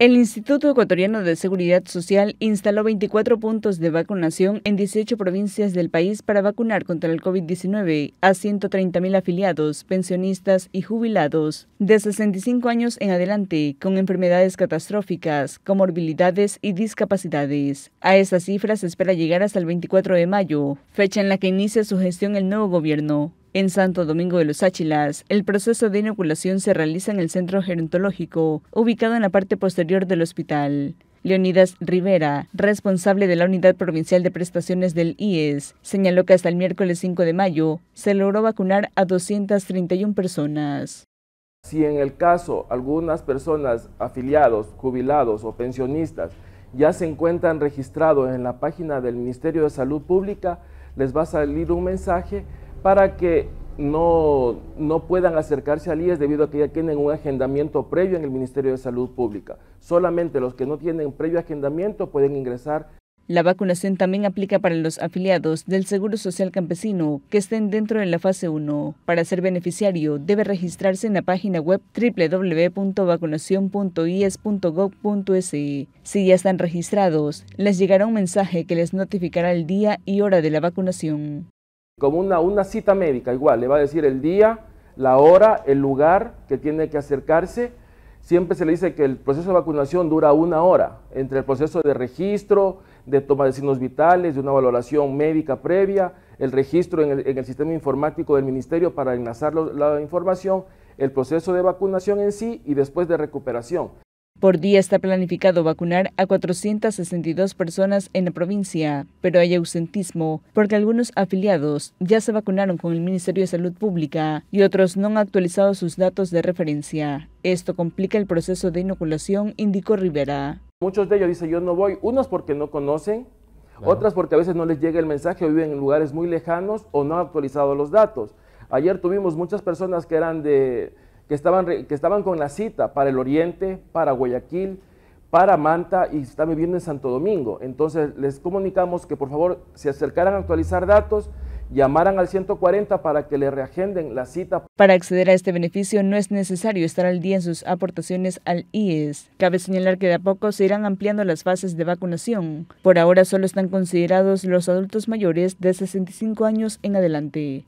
El Instituto Ecuatoriano de Seguridad Social instaló 24 puntos de vacunación en 18 provincias del país para vacunar contra el COVID-19 a 130.000 afiliados, pensionistas y jubilados de 65 años en adelante con enfermedades catastróficas, comorbilidades y discapacidades. A esas cifras se espera llegar hasta el 24 de mayo, fecha en la que inicia su gestión el nuevo gobierno. En Santo Domingo de los Áchilas, el proceso de inoculación se realiza en el centro gerontológico, ubicado en la parte posterior del hospital. Leonidas Rivera, responsable de la Unidad Provincial de Prestaciones del IES, señaló que hasta el miércoles 5 de mayo se logró vacunar a 231 personas. Si en el caso algunas personas afiliados, jubilados o pensionistas ya se encuentran registrados en la página del Ministerio de Salud Pública, les va a salir un mensaje para que no, puedan acercarse al IES debido a que ya tienen un agendamiento previo en el Ministerio de Salud Pública. Solamente los que no tienen previo agendamiento pueden ingresar. La vacunación también aplica para los afiliados del Seguro Social Campesino que estén dentro de la fase 1. Para ser beneficiario, debe registrarse en la página web www.vacunación.ies.gov.se. Si ya están registrados, les llegará un mensaje que les notificará el día y hora de la vacunación como una, una cita médica igual, le va a decir el día, la hora, el lugar que tiene que acercarse. Siempre se le dice que el proceso de vacunación dura una hora, entre el proceso de registro, de toma de signos vitales, de una valoración médica previa, el registro en el, sistema informático del ministerio para enlazar la información, el proceso de vacunación en sí y después de recuperación. Por día está planificado vacunar a 462 personas en la provincia, pero hay ausentismo porque algunos afiliados ya se vacunaron con el Ministerio de Salud Pública y otros no han actualizado sus datos de referencia. Esto complica el proceso de inoculación, indicó Rivera. Muchos de ellos dicen yo no voy, unos porque no conocen, otras porque a veces no les llega el mensaje o viven en lugares muy lejanos o no han actualizado los datos. Ayer tuvimos muchas personas que eran de que estaban, que estaban con la cita para el oriente, para Guayaquil, para Manta y están viviendo en Santo Domingo. Entonces les comunicamos que por favor se acercaran a actualizar datos llamaran al 140 para que le reagenden la cita. Para acceder a este beneficio no es necesario estar al día en sus aportaciones al IES. Cabe señalar que de a poco se irán ampliando las fases de vacunación. Por ahora solo están considerados los adultos mayores de 65 años en adelante.